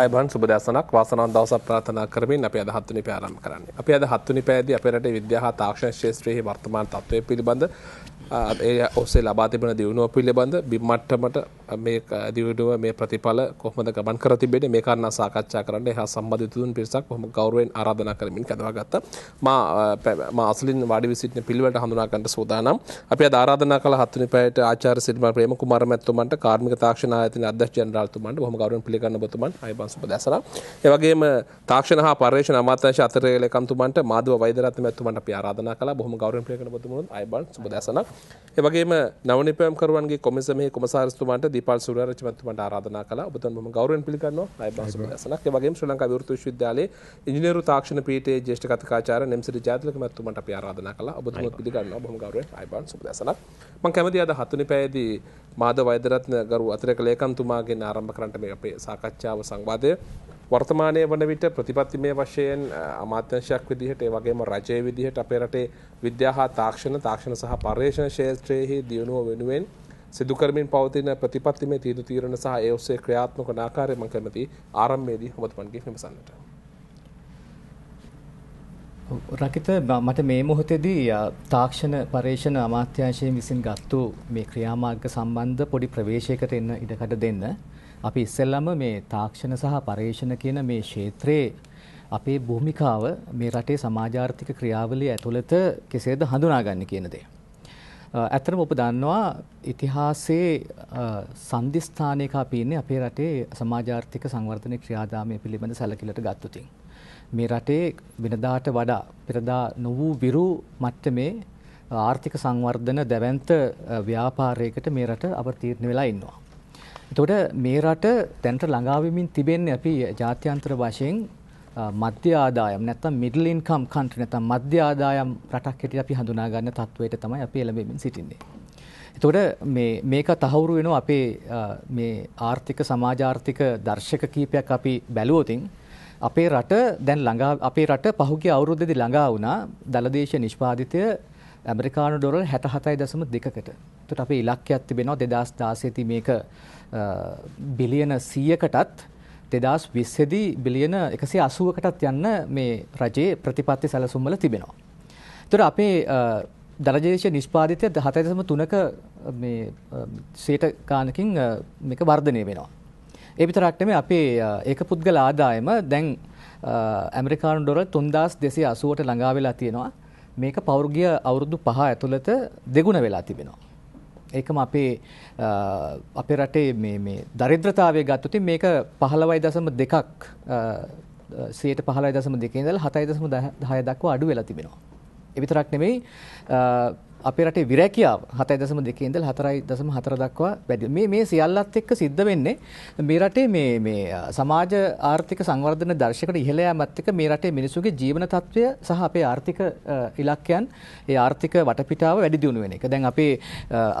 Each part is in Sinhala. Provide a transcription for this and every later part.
අයබන් සුබ දසනක් වාසනාවන් දවසක් ප්‍රාර්ථනා කරමින් අපි අද හත්වෙනි පැය ආරම්භ කරන්නේ. අපි අද හත්වෙනි පැයේදී අපේ රටේ විද්‍යා හා තාක්ෂණ ක්ෂේත්‍රයේ වර්තමාන තත්ත්වය පිළිබඳ ඒ ඔස්සේ ලබා තිබෙන දියුණුව පිළිබඳ බිම්මට්ටමට මේ දියුණුව මේ ප්‍රතිඵල කොහොමද ගමන් කර තිබෙන්නේ මේ කාරණා සාකච්ඡා කරන්න එහා සම්බන්ධ තුන් පිරිසක් බොහොම ගෞරවයෙන් ආරාධනා කරමින් කඳවාගත්තා මා මා අසලින් වාඩි වී සිටින පිළිවෙලට හඳුනා ගන්නට සූදානම් අපි අද ආරාධනා කළ හත් වෙනි පැයට ආචාර්ය සිරිමල් ප්‍රේම කුමාර මැතිතුමන්ට කාර්මික තාක්ෂණ ආයතන අධ්‍යක්ෂ ජනරාල්තුමන්ට බොහොම ගෞරවයෙන් පිළිගන්න ඔබතුමන් අයබන් සුබ දැසනා. ඒ වගේම තාක්ෂණ හා පර්යේෂණ අමාත්‍යාංශ අතරේ ලේකම්තුමන්ට මාධව වෛද්‍යරත්න මැතිතුමන්ට අපි ආරාධනා කළා බොහොම ගෞරවයෙන් පිළිගන්න ඔබතුමන් අයබන් සුබ දැසනා. එවගේම නවනිපෑම් කරුවන්ගේ කොමිසමේ කොමසාරස්තුමාට දීපල් සූර්යරච්චිමතුමාට ආරාධනා කළා. ඔබතුන් මම ගෞරවයෙන් පිළිගන්නවා. අය බාසුබසනක්. ඒ වගේම ශ්‍රී ලංකා විවෘත විශ්වවිද්‍යාලයේ ඉංජිනේරු තාක්ෂණ පීඨයේ ජ්‍යෙෂ්ඨ කථිකාචාර්ය නෙම්සිරි ජාතිලක මහත්මයාට අපි ආරාධනා කළා. ඔබතුන් පිළිගන්නවා. බොහොම ගෞරවයෙන් අය බාසුබසනක්. මම කැමතියි අද හතුනි පැයේදී මාධව වෛද්‍යරත්න ගරු අතිරේක ලේකම්තුමාගෙන් ආරම්භ කරන්නට මේ අපේ සාකච්ඡාව සංවාදය වර්තමානය වන විට ප්‍රතිපත්තිමය වශයෙන් අමාත්‍යංශයක් විදිහට වගේම රජය විදිහට අපේ රටේ විද්‍යා හා තාක්ෂණ තාක්ෂණ සහ පර්යේෂණ ශේත්‍රයෙහි දියුණුව වෙනුවෙන් සිදුකරමින් පවතින ප්‍රතිපත්තිමය තීරු තීරණ සහ ඒ ඔස්සේ ක්‍රියාත්මක ආකාරය මම කැමති ආරම්භයේදී හොබතුමන්ගේ විමසන්නට. රකිත මට මේ මොහොතේදී තාක්ෂණ පර්යේෂණ අමාත්‍යංශයෙන් විසින් ගත්තු මේ ක්‍රියාමාර්ග සම්බන්ධ පොඩි ප්‍රවේශයකට එන්න ඉඩකඩ දෙන්න. අපි ඉස්සෙල්ලම මේ තාක්ෂණ සහ පර්යේෂණ කියන මේ ක්ෂේත්‍රයේ අපේ භූමිකාව මේ රටේ සමාජාර්ථික ක්‍රියාවලිය ඇතුළත කෙසේද හඳුනාගන්න කියන දේ. ඇත්තටම ඔබ දන්නවා ඉතිහාසයේ සංදිස්ථානයක අපි ඉන්නේ අපේ රටේ සමාජාර්ථික සංවර්ධන ක්‍රියාදාමය පිළිබඳ සැලකිල්ලට ගත්තු තින්. මේ රටේ වෙනදාට වඩා පෙරදා නොවූ විරු මට්ටමේ ආර්ථික සංවර්ධන දැවැන්ත ව්‍යාපාරයකට මේ රට අප තීරණ වෙලා ඉන්නවා. එතකොට මේ රට දැනට ළඟාවෙමින් තිබෙන්නේ අපි ජාත්‍යන්තර වශයෙන් මධ්‍ය ආදායම් නැත්නම් මිඩල් ඉන්කම් කන්ට්‍රි නැත්නම් මධ්‍ය ආදායම් රටක් හැටියට අපි හඳුනා ගන්න තත්වයට තමයි අපි එළඹෙමින් සිටින්නේ. එතකොට මේ මේක තහවුරු වෙනවා අපේ මේ ආර්ථික සමාජ ආර්ථික දර්ශක කීපයක් අපි බැලුවොතින් අපේ රට දැන් ළඟා අපේ රට පහුගිය අවුරුද්දේදී ළඟා වුණා දලදේශ නිෂ්පාදිතය ඇමරිකානු ඩොලර් 67.2කට. එතකොට අපේ ඉලක්කයක් තිබෙනවා 2016 මේක බිලියන 100කටත් 2020 දී බිලියන 180කටත් යන්න මේ රජයේ ප්‍රතිපත්ති සැලසුම් වල තිබෙනවා. ඒතර අපේ දරජේෂ නිෂ්පාදිතය 7.3ක මේ සීට ගානකින් මේක වර්ධනය වෙනවා. ඒ විතරක් නෙමෙයි අපේ ඒක පුද්ගල ආදායම දැන් ඇමරිකානු ඩොලර් 3280ට ළඟා වෙලා තියෙනවා. මේක පෞර්ගිය අවුරුදු 5 ඇතුළත දෙගුණ වෙලා තිබෙනවා. ඒකම අපේ අපේ රටේ මේ මේ දරිද්‍රතාවය ගත්තොත් මේක 15.2ක් 15.2 ඉඳලා 7.10 දක්වා අඩු වෙලා තිබෙනවා. ඒ විතරක් නෙමෙයි අපේ රටේ විරැකියාව 7.2 ඉඳලා 4.4 දක්වා වැඩි. මේ මේ සියල්ලත් එක්ක සිද්ධ වෙන්නේ මේ රටේ මේ මේ සමාජ ආර්ථික සංවර්ධන දර්ශකයට ඉහළ යාමත් එක්ක මේ රටේ මිනිසුන්ගේ ජීවන තත්ත්වය සහ අපේ ආර්ථික ඉලක්කයන් ඒ ආර්ථික වටපිටාව වැඩි දියුණු වෙන එක. දැන් අපේ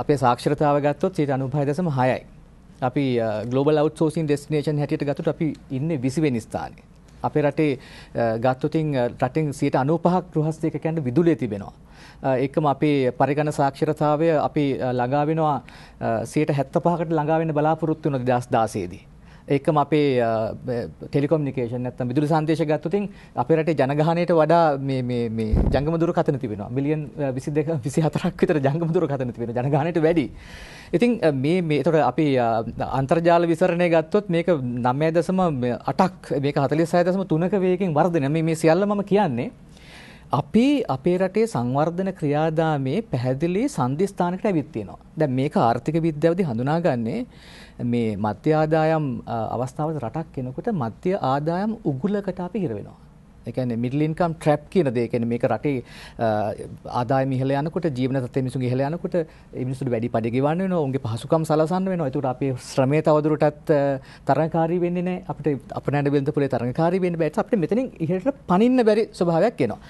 අපේ සාක්ෂරතාව ගත්තොත් 95.6යි. අපි ග්ලෝබල් අවුට්සෝසින් ඩෙස්ටිනේෂන් හැටියට ගත්තොත් අපි ඉන්නේ 20 වෙනි ස්ථානයේ. අපේ රටේ ගත්තොතින් රටින් 95ක් ගෘහස්ථයක කියන්නේ විදුලිය තිබෙනවා. ඒකම අපේ පරිගණ සාක්ෂරතාවය අපි ළඟා වෙනවා 75%කට ළඟා වෙන්න බලාපොරොත්තු වෙනවා 2016 දී. ඒකම අපේ ටෙලිකොමිනිකේෂන් නැත්නම් විදුලි සංදේශ ගත්තොතින් අපේ රටේ ජනගහණයට වඩා මේ මේ මේ ජංගම දුරකථන තිබෙනවා. මිලියන් 22 24ක් විතර ජංගම දුරකථන තිබෙනවා. ජනගහණයට වැඩි. ඉතින් මේ මේ එතකොට අපි අන්තර්ජාල විසරණය ගත්තොත් මේක 9.8ක් මේක 46.3ක වේගයෙන් වර්ධනය. මේ මේ සියල්ල මම කියන්නේ අපි අපේ රටේ සංවර්ධන ක්‍රියාදාමේ පැහැදිලි සංදිස්ථානකට ඇවිත් තියෙනවා. දැන් මේක ආර්ථික විද්‍යාවදී හඳුනාගන්නේ මේ මධ්‍ය ආදායම් අවස්ථාවක රටක් කෙනෙකුට මධ්‍ය ආදායම් උගුලකට අපි හිර වෙනවා. ඒ කියන්නේ මිඩල් ඉන්කම් ට්‍රැප් කියන දේ කියන්නේ මේක රටේ ආදායම ඉහළ යනකොට ජීවන තත්ත්වය මිනිසුන්ගේ ඉහළ යනකොට ඒ මිනිසුන්ට වැඩි පඩි ගෙවන්න වෙනවා, උන්ගේ පහසුකම් සලසන්න වෙනවා. ඒකට අපේ ශ්‍රමය තවදුරටත් තරඟකාරී වෙන්නේ නැහැ. අපිට අපනෑඩ බිඳ පුලේ තරඟකාරී වෙන්න බෑ. අපිට මෙතනින් ඉහළට පනින්න බැරි ස්වභාවයක් එනවා.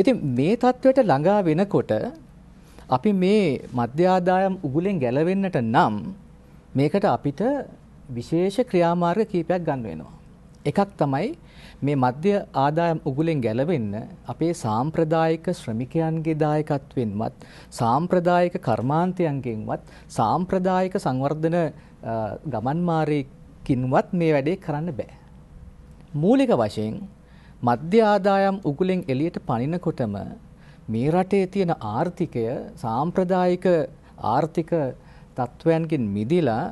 ඉතින් මේ தത്വයට ළඟා වෙනකොට අපි මේ මධ්‍ය ආදායම් උගුලෙන් ගැලවෙන්නට නම් මේකට අපිට විශේෂ ක්‍රියාමාර්ග කීපයක් ගන්න වෙනවා. එකක් තමයි මේ මධ්‍ය ආදායම් උගුලෙන් ගැලවෙන්න අපේ සාම්ප්‍රදායික ශ්‍රමිකයන්ගේ දායකත්වෙන්වත් සාම්ප්‍රදායික කර්මාන්තයන්ගෙන්වත් සාම්ප්‍රදායික සංවර්ධන ගමන්මාරයකින්වත් මේ වැඩේ කරන්න බෑ. මූලික වශයෙන් මධ්‍ය ආදායම් උගුලෙන් එළියට පනිනකොටම මේ රටේ තියෙන ආර්ථිකය සාම්ප්‍රදායික ආර්ථික තත්ත්වයන්ගෙන් මිදිලා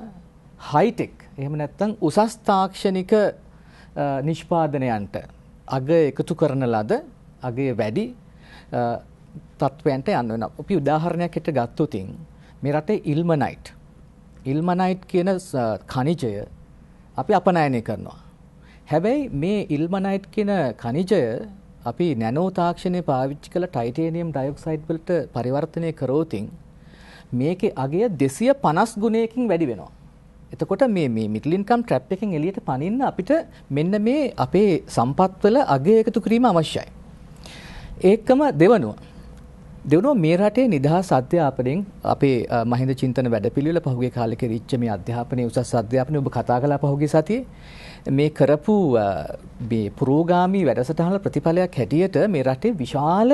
හයිටෙක් එහෙම නැත්නම් උසස් තාක්ෂණික නිෂ්පාදනයන්ට අග එකතු කරන ලද අගේ වැඩි තත්ත්වයන්ට යන්න වෙන. අපි උදාහරණයක් හිට ගත්තොතින් මේ රටේ ඉල්මනයිට්. ඉල්මනයිට් කියන ඛනිජය අපි අපනයනය කරනවා. හැබැයි මේ ඉල්මනයිට් කියන ඛනිජය අපි නැනෝ තාක්ෂණය පාවිච්චි කළ ටයිටේනියම් ඩයොක්සයිඩ් වලට පරිවර්තනය කරෝතින් මේකේ අගය 250 ගුණයකින් වැඩි වෙනවා. එතකොට මේ මේ මිඩල් ඉන්කම් ට්‍රැප් එකෙන් එළියට පනින්න අපිට මෙන්න මේ අපේ සම්පත්වල අගය එකතු කිරීම අවශ්‍යයි. ඒකම දෙවනුව. දෙවනුව මේ රටේ නිදහස් අධ්‍යාපනයෙන් අපේ මහින්ද චින්තන වැඩපිළිවෙල පහුගිය කාලේ කෙරිච්ච මේ අධ්‍යාපනයේ උසස් අධ්‍යාපනය ඔබ කතා කළා පහුගිය සතියේ මේ කරපු මේ පුරෝගාමී වැඩසටහන ප්‍රතිඵලයක් හැටියට මේ රටේ විශාල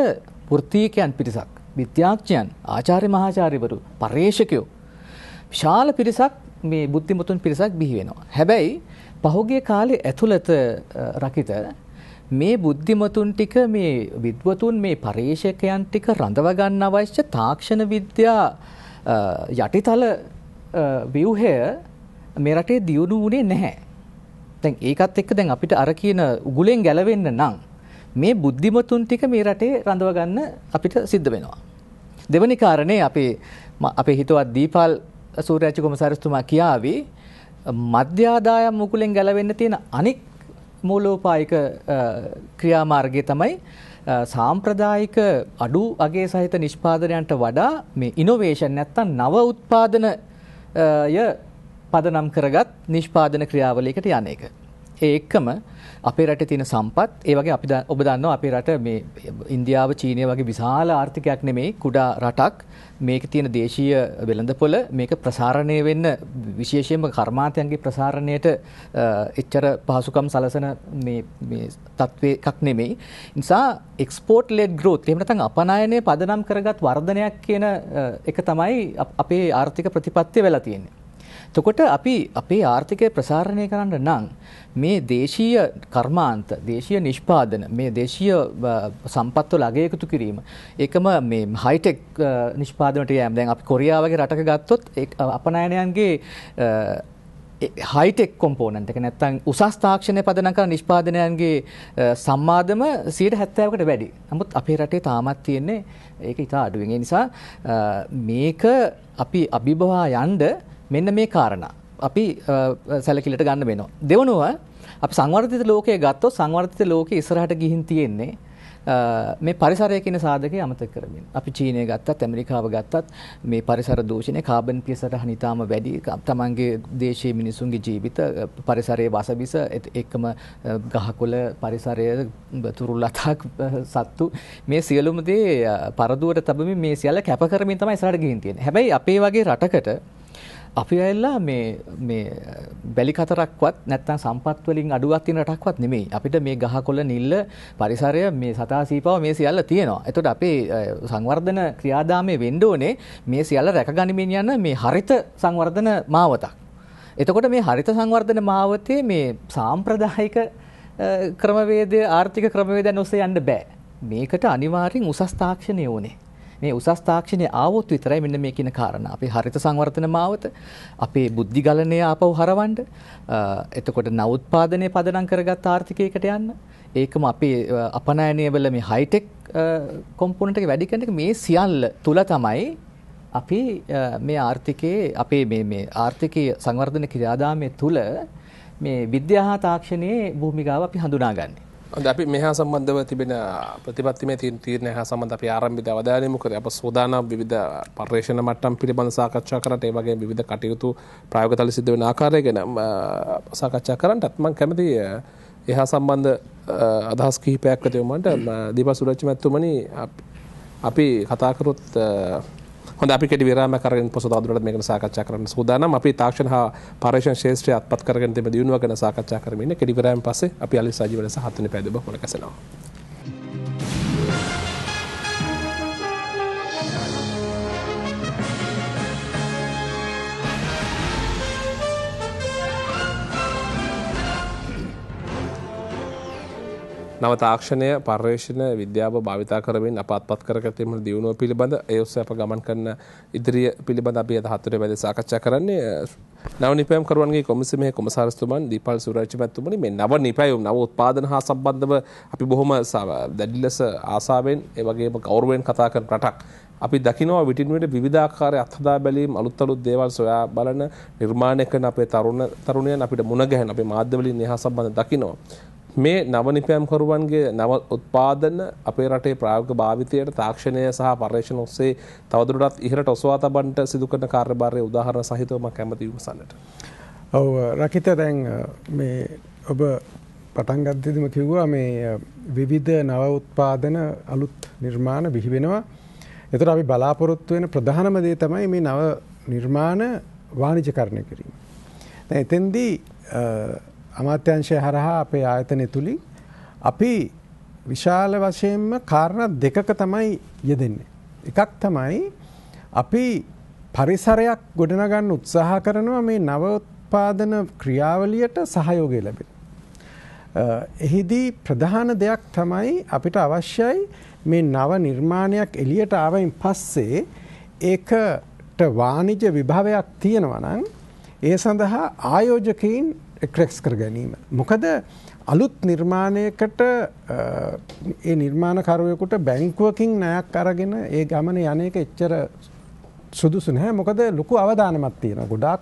වෘත්තීකයන් පිරිසක් විද්‍යාඥයන් ආචාර්ය මහාචාර්යවරු පර්යේෂකයෝ විශාල පිරිසක් මේ බුද්ධිමතුන් පිරිසක් බිහි වෙනවා. හැබැයි පහුගිය කාලේ ඇතුළත රකිත මේ බුද්ධිමතුන් ටික මේ විද්වතුන් මේ පරීක්ෂකයන් ටික රඳව ගන්න අවශ්‍ය තාක්ෂණ විද්‍යා යටිතල ව්‍යුහය මේ රටේ දියුණු වුණේ නැහැ. දැන් ඒකත් එක්ක දැන් අපිට අර කියන උගුලෙන් ගැලවෙන්න නම් මේ බුද්ධිමතුන් ටික මේ රටේ රඳව ගන්න අපිට සිද්ධ වෙනවා. දෙවනි කාරණේ අපේ අපේ හිතවත් දීපල් සූර්යාච්ච කොමසාරස්තුමා කියාවි මධ්‍යාදායම් මුකුලෙන් ගැලවෙන්න තියෙන අනික් මූලෝපායික ක්‍රියාමාර්ගය තමයි සාම්ප්‍රදායික අඩු අගේ සහිත නිෂ්පාදනයන්ට වඩා මේ ඉනොවේෂන් නැත්තම් නව උත්පාදන ය පදනම් කරගත් නිෂ්පාදන ක්‍රියාවලියකට යන එක. ඒ එක්කම අපේ රටේ තියෙන සම්පත් ඒ වගේ අපි ඔබ දන්නවා අපේ රට මේ ඉන්දියාව චීනය වගේ විශාල ආර්ථිකයක් නෙමෙයි කුඩා රටක් මේක තියෙන දේශීය වෙළඳපොළ මේක ප්‍රසාරණය වෙන්න විශේෂයෙන්ම කර්මාන්තයන්ගේ ප්‍රසාරණයට එච්චර පහසුකම් සලසන මේ මේ තත්වයක් නෙමෙයි. නිසා එක්ස්පෝර්ට් ලෙඩ් growth එහෙම නැත්නම් අපනයනය පදනම් කරගත් වර්ධනයක් කියන එක තමයි අපේ ආර්ථික ප්‍රතිපත්තිය වෙලා තියෙන්නේ. එතකොට අපි අපේ ආර්ථිකය ප්‍රසාරණය කරන්න නම් මේ දේශීය කර්මාන්ත, දේශීය නිෂ්පාදන, මේ දේශීය සම්පත්වල අගය එකතු කිරීම, ඒකම මේ හයිටෙක් නිෂ්පාදනට යෑම. දැන් අපි කොරියාව වගේ රටක ගත්තොත් අපනයනයන්ගේ හයිටෙක් කොම්පෝනන්ට එක නැත්තං උසස් තාක්ෂණය පදන කර නිෂ්පාදනයන්ගේ සම්මාදම සීට හැත්තෑවකට වැඩි. නමුත් අපේ රටේ තාමත් තියෙන්නේ ඒක ඉතා අඩුවෙන් නිසා මේක අපි අභිභවා යන්ඩ මෙන්න මේ කාරණා අපි සැලකිලට ගන්න වෙනවා. දෙවනුව අපි සංවර්ධිත ලෝකයේ ගත්තොත් සංවර්ධිත ලෝකයේ ඉස්සරහට ගිහින් තියෙන්නේ මේ පරිසරය කියන සාධකය අමතක කරමින් අපි චීනය ගත්තත් ඇමරිකාව ගත්තත් මේ පරිසර දූෂණය කාබන් පියසටහන ඉතාම වැඩි තමන්ගේ දේශයේ මිනිසුන්ගේ ජීවිත පරිසරයේ වසබිස එක්කම ගහකොළ පරිසරය තුරුලතක් සත්තු මේ සියලුම දේ පරදුවට තබමින් මේ සියල්ල කැප කරමින් තමයි ඉස්සරහට ගිහින් තියෙන්නේ. හැබැයි අපේ වගේ රටකට අපි ඇල්ලා මේ මේ බැලි කතරක්වත් නැත්නම් සම්පත් වලින් අඩුවක් තියෙන රටක්වත් නෙමෙයි. අපිට මේ ගහකොළ නිල්ල පරිසරය මේ සතා සීපාව මේ සියල්ල තියෙනවා. එතකොට අපේ සංවර්ධන ක්‍රියාදාමයේ වෙන්න ඕනේ මේ සියල්ල රැකගනිමින් යන මේ හරිත සංවර්ධන මාවතක්. එතකොට මේ හරිත සංවර්ධන මාවතේ මේ සාම්ප්‍රදායික ක්‍රමවේදය ආර්ථික ක්‍රමවේදයන් ඔස්සේ යන්න බෑ. මේකට අනිවාර්යෙන් උසස් තාක්ෂණය ඕනේ. මේ උසස් තාක්ෂණයේ ආවොත් විතරයි මෙන්න මේ කියන කාරණා. අපේ හරිත සංවර්ධන මාවත, අපේ බුද්ධි ගලණය ආපහු හරවන්න, එතකොට නවෝත්පාදනය පදනම් කරගත් ආර්ථිකයකට යන්න, ඒකම අපේ අපනයනය වල මේ හයිටෙක් කොම්පොනන්ට් එක වැඩි කරන එක මේ සියල්ල තුල තමයි අපි මේ ආර්ථිකයේ අපේ මේ මේ ආර්ථිකයේ සංවර්ධන ක්‍රියාදාමයේ තුල මේ විද්‍යා හා තාක්ෂණයේ භූමිකාව අපි හඳුනාගන්නේ. අද අපි මෙහා සම්බන්ධව තිබෙන ප්‍රතිපත්තිමේ තීරණය හා සම්බන්ධ අපි ආරම්භික අවධානයමු කරේ අප සෝදානම් විවිධ පර්යේෂණ මට්ටම් පිළිබඳ සාකච්ඡා කරන්නට ඒ වගේ විවිධ කටයුතු ප්‍රායෝගික තල සිද්ධ වෙන ආකාරය ගැන සාකච්ඡා කරන්නත් මම කැමති එහා සම්බන්ධ අදහස් කිහිපයක් ඇතිවමන්ට දීපා සුරච්චි මැතිතුමනි අපි කතා කරොත් හොඳ අපි කෙටි විරාමයක් අරගෙන පසු තවදුරටත් මේකන සාකච්ඡා කරන්න සූදානම්. අපි තාක්ෂණ හා පර්යේෂණ ශාස්ත්‍රය අත්පත් කරගෙන තිබෙන දියුණුව ගැන සාකච්ඡා කරමින් ඉන්නේ. කෙටි විරාමයෙන් පස්සේ අපි අලි සජීවන සහ හත්වෙනි පැය දෙක කොලකසනවා. නව තාක්ෂණය පර්යේෂණ විද්‍යාව භාවිතා කරමින් අප අත්පත් කර ගැනීම දියුණුව පිළිබඳ ඒ ඔස්සේ අප ගමන් කරන ඉදිරිය පිළිබඳ අපි අද හතරේ වැඩි සාකච්ඡා කරන්නේ නව නිපැයුම් කරුවන්ගේ කොමිසමේ කොමසාරස්තුමන් දීපල් සූරජ් මැතිතුමනි මේ නව නිපැයුම් නව උත්පාදන හා සම්බන්ධව අපි බොහොම දැඩි ලෙස ආසාවෙන් ඒ වගේම ගෞරවයෙන් කතා කරන රටක් අපි දකිනවා විටින් විට විවිධාකාර අත්හදා බැලීම් අලුත් අලුත් දේවල් සොයා බලන නිර්මාණය කරන අපේ තරුණ තරුණයන් අපිට මුණ ගැහෙන අපේ මාධ්‍යවලින් එහා සම්බන්ධ දකිනවා මේ නවනිපෑම්කරුවන්ගේ නව උත්පාදන අපේ රටේ ප්‍රායෝගික භාවිතයට තාක්ෂණය සහ පර්යේෂණ ඔස්සේ තවදුරටත් ඉහළට ඔසවා තබන්නට සිදු කරන කාර්යභාරයේ උදාහරණ සහිතව මම කැමැති විමසන්නට. ඔව් රකිත දැන් මේ ඔබ පටන් ගද්දිදිම කිව්වා මේ විවිධ නව උත්පාදන අලුත් නිර්මාණ බිහි වෙනවා. එතකොට අපි බලාපොරොත්තු වෙන ප්‍රධානම දේ තමයි මේ නව නිර්මාණ වාණිජකරණය කිරීම. දැන් එතෙන්දී අමාත්‍යංශය හරහා අපේ ආයතනය තුලින් අපි විශාල වශයෙන්ම කාරණා දෙකක තමයි යෙදෙන්නේ. එකක් තමයි අපි පරිසරයක් ගොඩනගන්න උත්සාහ කරනවා මේ නවෝත්පාදන ක්‍රියාවලියට සහයෝගය ලැබෙන. එහිදී ප්‍රධාන දෙයක් තමයි අපිට අවශ්‍යයි මේ නව නිර්මාණයක් එළියට ආවයින් පස්සේ ඒකට වාණිජ විභවයක් තියෙනවා නම් ඒ සඳහා ආයෝජකයින් ක්‍රෙක්ස් කර ගැනීම. මොකද අලුත් නිර්මාණයකට ඒ නිර්මාණකරුවයකුට බැංකුවකින් නයක් අරගෙන ඒ ගමන යන එක එච්චර සුදුසු නැහැ මොකද ලොකු අවධානමත් තියෙන ගොඩාක්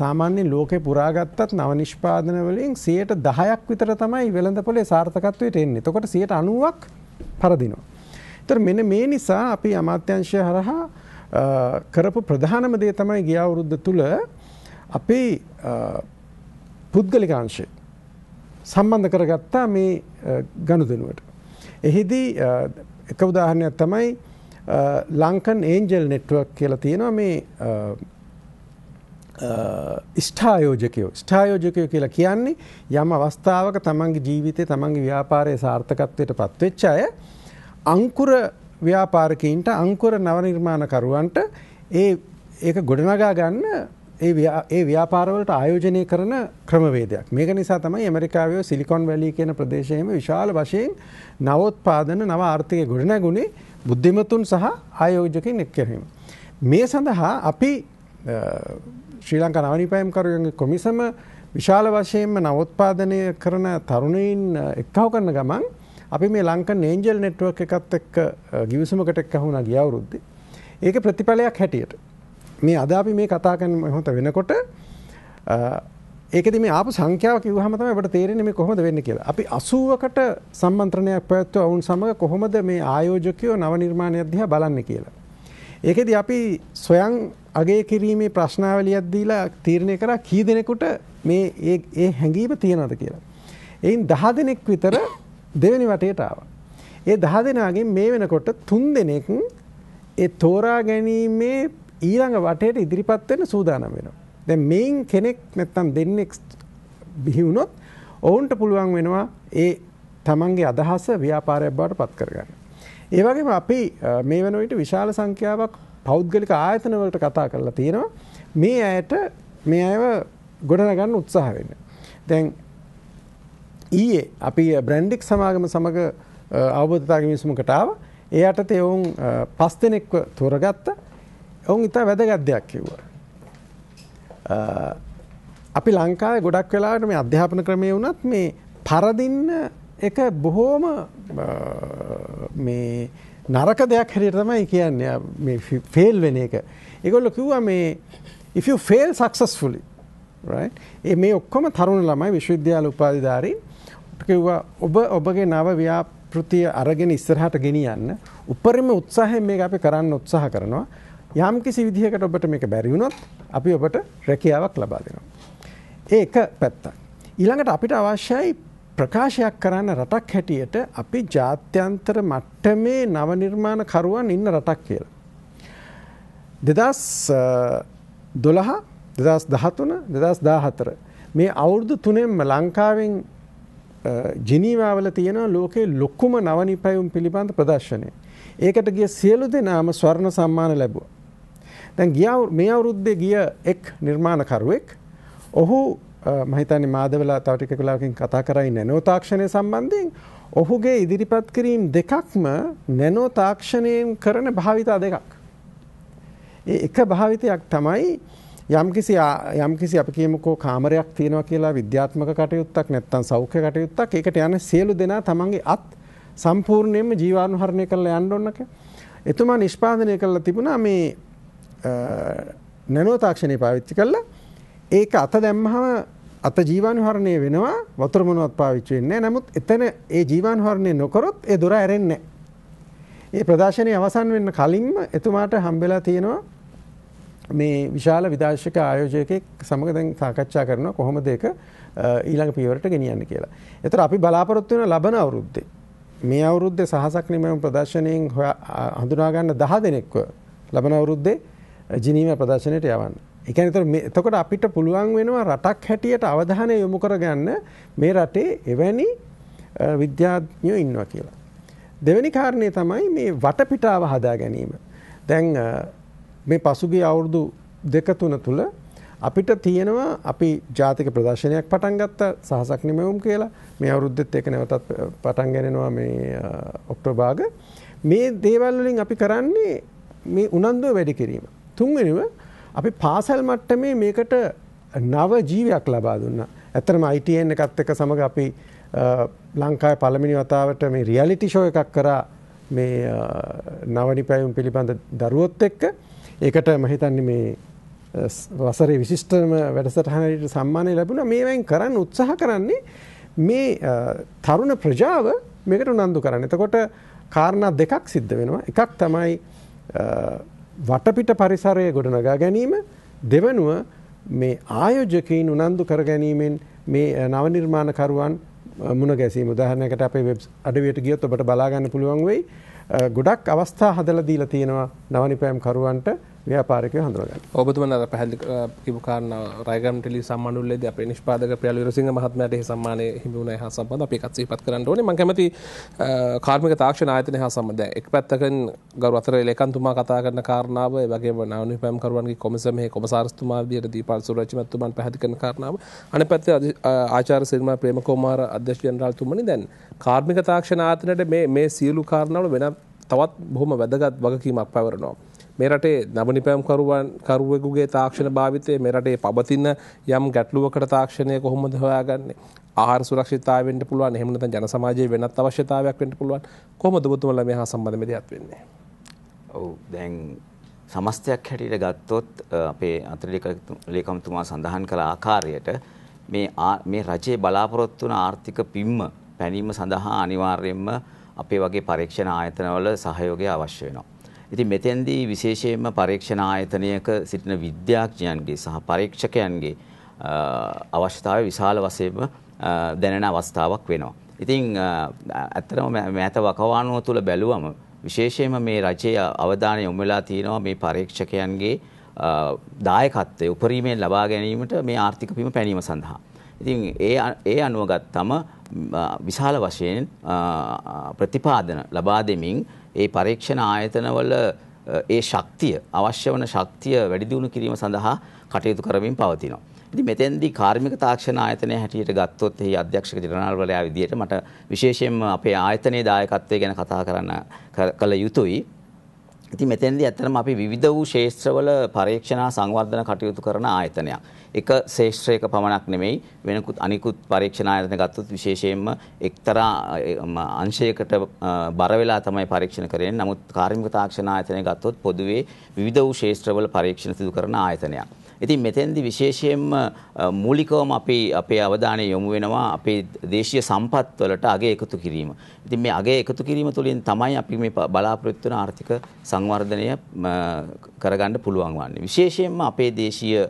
සාමාන්‍ය ලෝකෙ පුරාගත්තත් නව නිෂ්පාදනවලින් සියයට දහයක් විතර තමයි වෙළඳ පොලේ සාර්ථකත්වයට එන්නේ තොකොට සියට අනුවක් පරදිනවා. තර මෙන මේ නිසා අපි අමාත්‍යංශය හරහා කරපු ප්‍රධානම දේ තමයි ගියවුරුද්ධ තුළ අපි පුද්ගලික අංශය සම්බන්ධ කරගත්තා මේ ගනුදෙනුවට. එහිදී එක උදාහරණයක් තමයි ලංකන් ඒන්ජල් නෙට්වර්ක් කියලා තියෙනවා මේ ස්ථායෝජකයෝ ස්ථායෝජකයෝ කියලා කියන්නේ යම් අවස්ථාවක තමන්ගේ ජීවිතය තමන්ගේ ව්‍යාපාරය සාර්ථකත්වයට පත්වෙච්ච අය අංකුර ව්‍යාපාරකයින්ට අංකුර නවනිර්මාණකරුවන්ට ඒ ඒක ගොඩනගා ගන්න ඒ ඒ ව්‍යාපාරවලට ආයෝජනය කරන ක්‍රමවේදයක්. මේක නිසා තමයි ඇමරිකාවේ සිලිකොන් වැලි කියන ප්‍රදේශයේම විශාල වශයෙන් නවෝත්පාදන නව ආර්ථිකය ගොඩනැගුණේ බුද්ධිමතුන් සහ ආයෝජකින් එක් කිරීම. මේ සඳහා අපි ශ්‍රී ලංකා නවනිපෑම්කරුවන්ගේ කොමිසම විශාල වශයෙන්ම නවෝත්පාදනය කරන තරුණයින් එක්කව කරන ගමන් අපි මේ ලංකන් ඒන්ජල් නෙට්වර්ක් එකත් එක්ක ගිවිසුමකට එක්ක වුණා ගිය අවුරුද්දේ. ඒක ප්‍රතිඵලයක් හැටියට මේ අද අපි මේ කතා කරන මොහොත වෙනකොට ඒකදී මේ ආපු සංඛ්‍යාව කිව්වහම තමයි අපිට තේරෙන්නේ මේ කොහොමද වෙන්නේ කියලා. අපි 80කට සම්මන්ත්‍රණයක් පැවැත්වුවා වුන් සමග කොහොමද මේ ආයෝජකයෝ නව නිර්මාණයක් දිහා බලන්නේ කියලා. ඒකෙදි අපි සොයන් අගය කිරීමේ ප්‍රශ්නාවලියක් දීලා තීරණය කරා කී දෙනෙකුට මේ ඒ ඒ හැඟීම තියෙනවද කියලා. එයින් 10 දෙනෙක් විතර දෙවෙනි වටේට ආවා. ඒ 10 දෙනාගෙන් මේ වෙනකොට 3 දෙනෙක් ඒ තෝරා ගැනීමේ ඊළඟ වටේට ඉදිරිපත් වෙන්න සූදානම් වෙනවා. දැන් මේන් කෙනෙක් නැත්තම් දෙන්නෙක් බිහි වුණොත් ඔවුන්ට පුළුවන් වෙනවා ඒ තමන්ගේ අදහස ව්‍යාපාරයක් බවට පත් කරගන්න. ඒ වගේම අපි මේ වෙන විට විශාල සංඛ්‍යාවක් පෞද්ගලික ආයතන වලට කතා කරලා තියෙනවා. මේ අයට මේ අයව ගොඩනගන්න උත්සාහ වෙන්න. දැන් ඊයේ අපි බ්‍රැන්ඩික් සමාගම සමග අවබෝධතාවය විසුමකට ආවා. ඒ යටතේ ඔවුන් පස් දෙනෙක්ව තෝරගත්තා. ඔවුන් ඉතා වැදගත් දෙයක් කිව්වා. අපි ලංකාවේ ගොඩක් වෙලාවට මේ අධ්‍යාපන ක්‍රමය වුණත් මේ පරදින්න එක බොහෝම මේ නරක දෙයක් හැටියට තමයි කියන්නේ මේ ෆේල් වෙන එක. ඒගොල්ලෝ කිව්වා මේ if you fail successfully right ඒ මේ ඔක්කොම තරුණ ළමයි විශ්වවිද්‍යාල උපාධිධාරීන් කිව්වා ඔබ ඔබගේ නව ව්‍යාපෘතිය අරගෙන ඉස්සරහට ගෙනියන්න උපරිම උත්සාහයෙන් මේක අපි කරන්න උත්සාහ කරනවා. යම් කිසි විදිහකට ඔබට මේක බැරි වුණොත් අපි ඔබට රැකියාවක් ලබා දෙනවා. ඒක පැත්තක්. ඊළඟට අපිට අවශ්‍යයි ප්‍රකාශයක් කරන්න රටක් හැටියට අපි ජාත්‍යන්තර මට්ටමේ නව නිර්මාණකරුවන් ඉන්න රටක් කියලා. 2012 2013 2014 මේ අවුරුදු තුනෙන්ම ලංකාවෙන් ජිනීවාවල තියෙන ලෝකේ ලොකුම නවනිපැයුම් පිළිබඳ ප්‍රදර්ශනය. ඒකට ගිය සියලු දෙනාම ස්වර්ණ සම්මාන ලැබුවා. දැන් ගිය මේ අවුරුද්දේ ගිය එක් නිර්මාණකරුවෙක් ඔහු මම හිතන්නේ මාදවලා තව ටික වෙලාවකින් කතා කරයි නැනෝ තාක්ෂණය සම්බන්ධයෙන් ඔහුගේ ඉදිරිපත් කිරීම් දෙකක්ම නැනෝ තාක්ෂණයෙන් කරන භාවිතා දෙකක්. ඒ එක භාවිතයක් තමයි යම්කිසි යම්කිසි අපි කියමුකෝ කාමරයක් තියෙනවා කියලා විද්‍යාත්මක කටයුත්තක් නැත්නම් සෞඛ්‍ය කටයුත්තක් ඒකට යන සියලු දෙනා තමන්ගේ අත් සම්පූර්ණයෙන්ම ජීවාණුහරණය කරලා යන්න ඕනක. එතුමා නිෂ්පාදනය කරලා තිබුණා මේ නැනෝ තාක්ෂණය පාවිච්චි කළා ඒක අත දැම්මහම අත ජීවාණුහරණය වෙනවා වතුර මොනවත් පාවිච්චි වෙන්නේ නමුත් එතන ඒ ජීවාණුහරණය නොකරොත් ඒ දොර ඇරෙන්නේ ඒ ප්‍රදර්ශනයේ අවසන් වෙන්න කලින්ම එතුමාට හම්බෙලා තියෙනවා මේ විශාල විදර්ශක ආයෝජකයෙක් සමග දැන් සාකච්ඡා කරනවා කොහොමද ඒක ඊළඟ පියවරට ගෙනියන්න කියලා. ඒතර අපි බලාපොරොත්තු වෙන ලබන අවුරුද්දේ මේ අවුරුද්දේ සහසක් නිමම ප්‍රදර්ශනයෙන් හඳුනා ගන්න 10 දෙනෙක්ව ලබන අවුරුද්දේ ජිනීව ප්‍රදර්ශනයට යවන්න. ඒ කියන්නේ එතකොට අපිට පුළුවන් වෙනවා රටක් හැටියට අවධානය යොමු කරගන්න මේ රටේ එවැනි විද්‍යාඥයෝ ඉන්නවා කියලා. දෙවෙනි කාරණේ තමයි මේ වටපිටාව හදා ගැනීම. දැන් මේ පසුගිය අවුරුදු දෙක තුන තුල අපිට තියෙනවා අපි ජාතික ප්‍රදර්ශනයක් පටන් ගත්ත සහසක් නිමවුම් කියලා මේ අවුරුද්දෙත් ඒක නැවතත් පටන් ගන්නවා මේ ඔක්ටෝබර් මේ දේවල් වලින් අපි කරන්නේ මේ උනන්දුව වැඩි කිරීම. තුන්වෙනිව අපි පාසල් මට්ටමේ මේකට නව ජීවයක් ලබා දුන්නා. ඇත්තටම ITN එකත් එක්ක සමග අපි ලංකාවේ පළවෙනි වතාවට මේ රියැලිටි ෂෝ එකක් කරා මේ නවනිපැයුම් පිළිබඳ දරුවොත් එක්ක ඒකට මම හිතන්නේ මේ වසරේ විශිෂ්ටම වැඩසටහනට සම්මානය ලැබුණා මේවෙන් කරන්න උත්සාහ කරන්නේ මේ තරුණ ප්‍රජාව මේකට උනන්දු කරන්න. එතකොට කාරණා දෙකක් සිද්ධ වෙනවා. එකක් තමයි වටපිට පරිසරය ගොඩනගා ගැනීම දෙවනුව මේ ආයෝජකයින් උනන්දු කර ගැනීමෙන් මේ නව නිර්මාණකරුවන් මුණ ගැසීම උදාහරණයකට අපේ වෙබ් අඩවියට ගියොත් ඔබට බලා ගන්න පුළුවන් වෙයි ගොඩක් අවස්ථා හදලා දීලා තියෙනවා නවනිපෑම් කරුවන්ට ව්‍යාපාරිකය හඳුනගන්න. ඔබතුමන් අර පැහැදිලි කිව්ව කාරණා රයිගම් ටෙලි සම්මානුල්ලේදී අපේ නිෂ්පාදක ප්‍රියල් විරසිංහ මහත්මයාට ඒ සම්මානය හිමි වුණා එහා සම්බන්ධව අපි එකත් සිහිපත් කරන්න ඕනේ. මම කැමති කාර්මික තාක්ෂණ ආයතනය හා සම්බන්ධ දැන් එක් පැත්තකින් ගරු අතර ලේකම්තුමා කතා කරන කාරණාව ඒ වගේම නාවන විපෑම් කරුවන්ගේ කොමිසම මෙහි කොමසාරස්තුමා විදියට දීපාල් සුරජ් මහත්මයාන් පැහැදිලි කරන කාරණාව. අනිත් පැත්තේ ආචාර්ය සිරිමා ප්‍රේමකුමාර අධ්‍යක්ෂ ජනරාල්තුමනි දැන් කාර්මික තාක්ෂණ ආයතනයේ මේ මේ සියලු කාරණාවල වෙනත් තවත් බොහොම වැදගත් වගකීමක් පැවරනවා. මේ රටේ නවනිපෑම්කරුවන් කරුවෙකුගේ තාක්ෂණ භාවිතය මේ රටේ පවතින යම් ගැටලුවකට තාක්ෂණය කොහොමද හොයාගන්නේ ආහාර සුරක්ෂිතතාවෙන්ට පුළුවන් එහෙම නැත්නම් ජන සමාජයේ වෙනත් අවශ්‍යතාවයක් වෙන්න පුළුවන් කොහොමද ඔබතුමලා මේ හා සම්බන්ධ මේ දෙයක් වෙන්නේ ඔව් දැන් සමස්තයක් හැටියට ගත්තොත් අපේ අතිලේකම්තුමා සඳහන් කළ ආකාරයට මේ මේ රජයේ බලාපොරොත්තු වන ආර්ථික පිම්ම පැනීම සඳහා අනිවාර්යයෙන්ම අපේ වගේ පරීක්ෂණ ආයතනවල සහයෝගය අවශ්‍ය වෙනවා. ඉතින් මෙතෙන්දී විශේෂයෙන්ම පරීක්ෂණ ආයතනයක සිටින විද්‍යාඥයන්ගේ සහ පරීක්ෂකයන්ගේ අවශ්‍යතාවය විශාල වශයෙන්ම දැනෙන අවස්ථාවක් වෙනවා. ඉතින් ඇත්තටම මෑත වකවානුව තුල බැලුවම විශේෂයෙන්ම මේ රජයේ අවධානය යොමු වෙලා තියෙනවා මේ පරීක්ෂකයන්ගේ දායකත්වය උපරිමයෙන් ලබා ගැනීමට මේ ආර්ථික පිම පැනීම සඳහා. ඉතින් ඒ ඒ අනුව ගත්තම විශාල වශයෙන් ප්‍රතිපාදන ලබා දෙමින් ඒ පරීක්ෂණ ආයතනවල ඒ ශක්තිය අවශ්‍ය වන ශක්තිය වැඩිදියුණු කිරීම සඳහා කටයුතු කරමින් පවතිනවා. ඉතින් මෙතෙන්දී කාර්මික තාක්ෂණ ආයතනය හැටියට ගත්තොත් එහි අධ්‍යක්ෂක ජනරාල්වරයා විදියට මට විශේෂයෙන්ම අපේ ආයතනයේ දායකත්වය ගැන කතා කරන්න කළ යුතුයි. ඉතින් මෙතෙන්දී ඇත්තටම අපි විවිධ වූ ශේෂ්ත්‍රවල පරීක්ෂණා සංවර්ධන කටයුතු කරන ආයතනයක්. එක ශේෂ්ත්‍රයක පමණක් නෙමෙයි වෙනකුත් අනිකුත් පරීක්ෂණ ආයතන ගත්තොත් විශේෂයෙන්ම එක්තරා අංශයකට බර වෙලා තමයි පරීක්ෂණ කරන්නේ. නමුත් කාර්මික තාක්ෂණ ආයතනය ගත්තොත් පොදුවේ විවිධ වූ ශේෂ්ත්‍රවල පරීක්ෂණ සිදු කරන ආයතනයක්. ඉතින් මෙතෙන්දි විශේෂයෙන්ම මූලිකවම අපි අපේ අවධානය යොමු වෙනවා අපේ දේශීය සම්පත් වලට අගය එකතු කිරීම. ඉතින් මේ අගය එකතු කිරීම තුළින් තමයි අපි මේ බලාපොරොත්තු වෙන ආර්ථික සංවර්ධනය කරගන්න පුළුවන් වන්නේ. විශේෂයෙන්ම අපේ දේශීය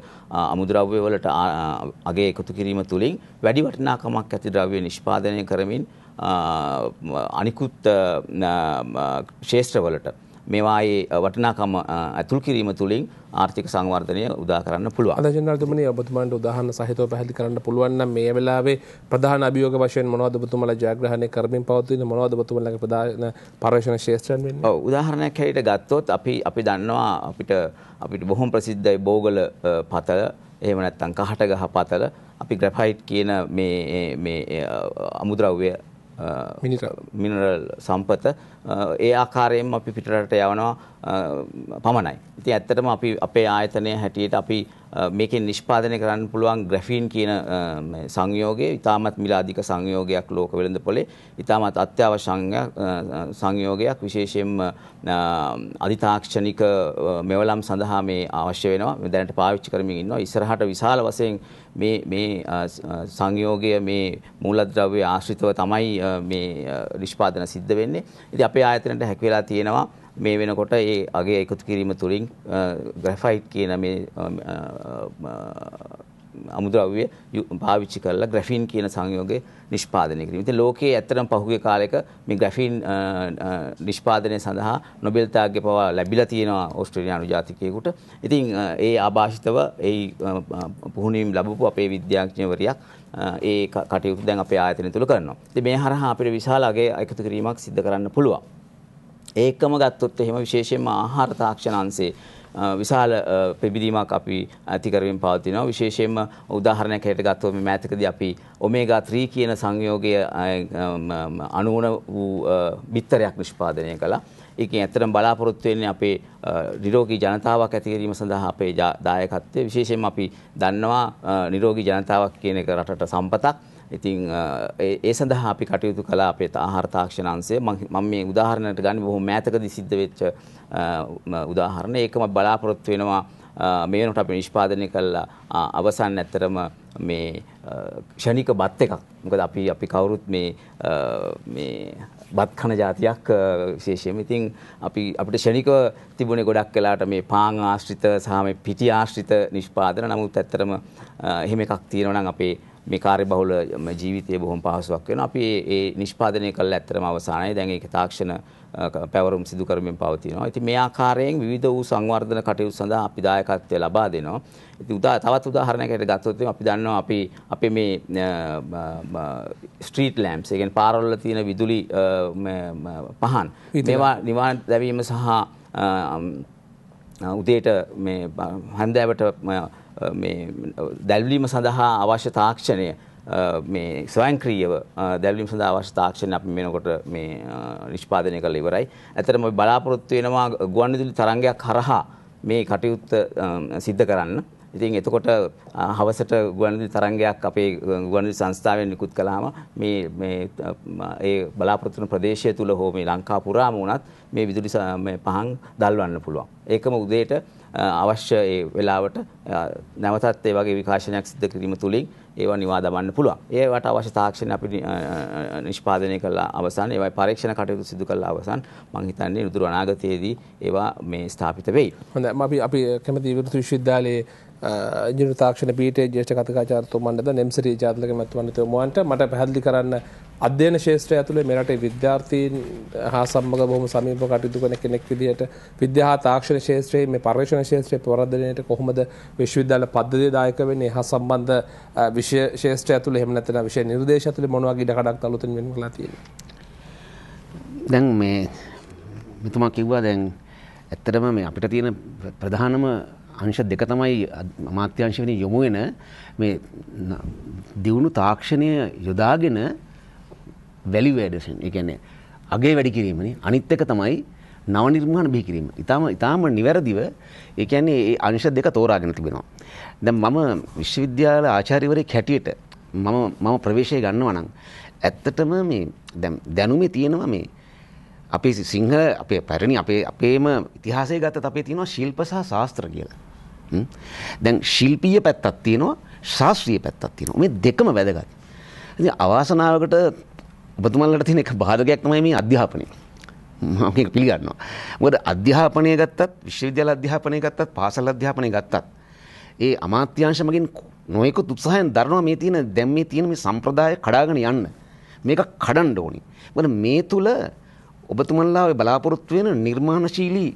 අමුද්‍රව්‍ය වලට අගය එකතු කිරීම තුළින් වැඩි වටිනාකමක් ඇති ද්‍රව්‍ය නිෂ්පාදනය කරමින් අනිකුත් ශේෂ්ත්‍රවලට මේවායේ වටිනාකම ඇතුල් කිරීම තුළින් ආර්ථික සංවර්ධනය උදා කරන්න පුළුවන්. අද ජනරාධිපතිතුමනි ඔබතුමාට උදාහරණ සහිතව පැහැදිලි කරන්න පුළුවන් නම් මේ වෙලාවේ ප්‍රධාන අභියෝග වශයෙන් මොනවද ඔබතුමාලා ජයග්‍රහණය කරමින් පවතින මොනවද ඔබතුමාලාගේ ප්‍රධාන පර්යේෂණ ක්ෂේත්‍රයන් වෙන්නේ? ඔව් උදාහරණයක් හැටියට ගත්තොත් අපි අපි දන්නවා අපිට අපිට බොහොම ප්‍රසිද්ධයි බෝගල පතල එහෙම නැත්නම් කහට ගහ පතල අපි ග්‍රැෆයිට් කියන මේ මේ අමුද්‍රව්‍ය මිනරල් සම්පත ඒ ආකාරයෙන්ම අපි පිටරට යවනවා පමණයි. ඉතින් ඇත්තටම අපි අපේ ආයතනය හැටියට අපි මේකෙන් නිෂ්පාදනය කරන්න පුළුවන් ග්‍රැෆීන් කියන සංයෝගය ඉතාමත් මිල අධික සංයෝගයක් ලෝක වෙළඳපොලේ ඉතාමත් අත්‍යවශ්‍ය සංයෝගයක් විශේෂයෙන්ම අධිතාක්ෂණික මෙවලම් සඳහා මේ අවශ්‍ය වෙනවා දැනට පාවිච්චි කරමින් ඉන්නවා ඉස්සරහට විශාල වශයෙන් මේ මේ සංයෝගය මේ මූලද්‍රව්‍ය ආශ්‍රිතව තමයි මේ නිෂ්පාදන සිද්ධ වෙන්නේ. ඉතින් අපේ ආයතනයට හැකි වෙලා තියෙනවා මේ වෙනකොට ඒ අගේ එකතු කිරීම තුළින් ග්‍රැෆයිට් කියන මේ අමුද්‍රව්‍ය භාවිච්චි කරලා ග්‍රැෆීන් කියන සංයෝගය නිෂ්පාදනය කිරීම. ඉතින් ලෝකයේ ඇත්තටම පහුගිය කාලයක මේ ග්‍රැෆීන් නිෂ්පාදනය සඳහා නොබෙල් තාග්‍ය පවා ලැබිලා තියෙනවා ඕස්ට්‍රේලියානු ජාතිකයෙකුට. ඉතින් ඒ ආభాෂිතව ඒ පුහුණුවීම් ලැබපු අපේ විද්‍යාඥවරියක් ඒ කටයුතු දැන් අපේ ආයතනය තුල කරනවා. ඉතින් මේ හරහා අපිට විශාල අගේ එකතු කිරීමක් සිදු කරන්න පුළුවන්. ඒකම ගත්තොත් එහෙම විශේෂයෙන්ම ආහාර තාක්ෂණ අංශේ විශාල පෙබිදීමක් අපි ඇති කරමින් පවතිනවා විශේෂයෙන්ම උදාහරණයක් හැටියට ගත්තොත් මේ මෑතකදී අපි ඔමේගා 3 කියන සංයෝගය අණුවන වූ බිත්තරයක් නිෂ්පාදනය කළා. ඒකෙන් ඇත්තටම බලාපොරොත්තු වෙන්නේ අපේ නිරෝගී ජනතාවක් ඇති කිරීම සඳහා අපේ දායකත්වය විශේෂයෙන්ම අපි දන්නවා නිරෝගී ජනතාවක් කියන එක රටට සම්පතක්. ඉතින් ඒ සඳහා අපි කටයුතු කළා අපේ ආහාර තාක්ෂණ අංශය මම මේ උදාහරණයට ගන්න බොහොම මෑතකදී සිද්ධ වෙච්ච උදාහරණ ඒකම බලාපොරොත්තු වෙනවා මේ වෙනකොට අපි නිෂ්පාදනය කළා අවසන් ඇත්තරම මේ ෂණික බත් එකක් මොකද අපි අපි කවුරුත් මේ මේ බත් කන જાතියක් විශේෂයෙන්ම ඉතින් අපි අපිට ෂණිකව තිබුණේ ගොඩක් වෙලාට මේ පාන් ආශ්‍රිත සහ මේ පිටි ආශ්‍රිත නිෂ්පාදන නමුත් ඇත්තටම එහෙම එකක් තියෙනවා නම් අපේ මේ කාර්ය බහුල ජීවිතයේ බොහොම පහසුවක් වෙනවා අපි ඒ නිෂ්පාදනය කළ ඇත්තටම අවසානයේ දැන් ඒක තාක්ෂණ පැවරුම් සිදු කරමින් පවතිනවා. ඉතින් මේ ආකාරයෙන් විවිධ වූ සංවර්ධන කටයුතු සඳහා අපි දායකත්වය ලබා දෙනවා. ඉතින් උදා තවත් උදාහරණයක් හරි ගත්තොත් අපි දන්නවා අපි අපේ මේ ස්ට්‍රීට් ලැම්ප්ස්, ඒ කියන්නේ පාරවල තියෙන විදුලි පහන් මේවා නිවාන දැවීම සහ උදේට මේ හන්දෑවට මේ දැල්වීම සඳහා අවශ්‍ය තාක්ෂණය මේ ස්වයංක්‍රීයව දැවලීම් සඳහා අවශ්‍ය තාක්ෂණ අපි වෙනකොට මේ නිෂ්පාදනය කරලා ඉවරයි. ඇත්තටම අපි බලාපොරොත්තු වෙනවා ගුවන්විදුලි තරංගයක් හරහා මේ කටයුත්ත සිද්ධ කරන්න. ඉතින් එතකොට හවසට ගුවන්විදුලි තරංගයක් අපේ ගුවන්විදුලි සංස්ථාවෙන් නිකුත් කළාම මේ මේ ඒ බලාපොරොත්තු වෙන ප්‍රදේශය තුල හෝ මේ ලංකා පුරාම වුණත් මේ විදුලි මේ පහන් දල්වන්න පුළුවන්. ඒකම උදේට අවශ්‍ය ඒ වෙලාවට නැවතත් ඒ වගේ විකාශනයක් සිදු කිරීම තුලින් ඒවා නිවා දමන්න පුළුවන්. ඒවට අවශ්‍ය තාක්ෂණ අපි නිෂ්පාදනය කළා අවසන්, ඒවයි පරීක්ෂණ කටයුතු සිදු කළා අවසන්. මම හිතන්නේ නුදුරු අනාගතයේදී ඒවා මේ ස්ථාපිත වෙයි. හොඳයි අපි අපි කැමති විරුත් විශ්වවිද්‍යාලයේ ජන තාක්ෂණ පීටේ ජේෂ්ඨ කථකාචාර්යතුමන්ටද නෙම්සිරි ජාතික මැතිවරණතුමන්ට මට පැහැදිලි කරන්න අධ්‍යයන ශාස්ත්‍රය ඇතුළේ මේ රටේ විද්‍යාර්ථීන් හා සම්බන්ධ බොහොම සමීපව කටයුතු කරන කෙනෙක් විදිහට විද්‍යා හා තාක්ෂණ ශාස්ත්‍රයේ මේ පර්යේෂණ ශාස්ත්‍රයේ ප්‍රවර්ධනයට කොහොමද විශ්වවිද්‍යාල පද්ධතිය දායක වෙන්නේ හා සම්බන්ධ විෂය ශාස්ත්‍රය ඇතුළේ එහෙම නැත්නම් විෂය නිර්දේශ ඇතුළේ මොන වගේ ඉඩකඩක් අලුතෙන් වෙන් කරලා තියෙන්නේ දැන් මේ මෙතුමා කිව්වා දැන් ඇත්තටම මේ අපිට තියෙන ප්‍රධානම අංශ දෙක තමයි අමාත්‍යංශ වෙන යොමු වෙන මේ දියුණු තාක්ෂණය යොදාගෙන වැලි වැඩසන් එකන්නේ අගේ වැඩි කිරීමනි අනිත් එක තමයි නව නිර්මාණ බිහි කිරීම. ඊටාම ඊටාම නිවැරදිව ඒ කියන්නේ ඒ අංශ දෙක තෝරාගෙන තිබෙනවා. දැන් මම විශ්වවිද්‍යාල ආචාර්යවරයෙක් හැටියට මම මම ප්‍රවේශය ගන්නවා නම් ඇත්තටම මේ දැන් දැනුමේ තියෙනවා මේ අපේ සිංහ අපේ පැරණි අපේ අපේම ඉතිහාසයේ ගත්තත් අපේ තියෙනවා ශිල්ප සහ ශාස්ත්‍ර කියලා. දැන් ශිල්පීය පැත්තක් තියෙනවා ශාස්ත්‍රීය පැත්තක් තියෙනවා. මේ දෙකම වැදගත්. ඉතින් අවාසනාවකට ඔබතුමන්ලට තියෙන එක බාධකයක් තමයි මේ අධ්‍යාපනය. මම මේක පිළිගන්නවා. මොකද අධ්‍යාපනය ගත්තත් විශ්වවිද්‍යාල අධ්‍යාපනය ගත්තත් පාසල් අධ්‍යාපනය ගත්තත් ඒ අමාත්‍යාංශ මගින් නොයෙකුත් උත්සාහයන් දරනවා මේ තියෙන දැන් මේ තියෙන මේ සම්ප්‍රදාය කඩාගෙන යන්න. මේක කඩන්න ඕනි. මොකද මේ තුල ඔබතුමන්ලා ඔය බලාපොරොත්තු වෙන නිර්මාණශීලී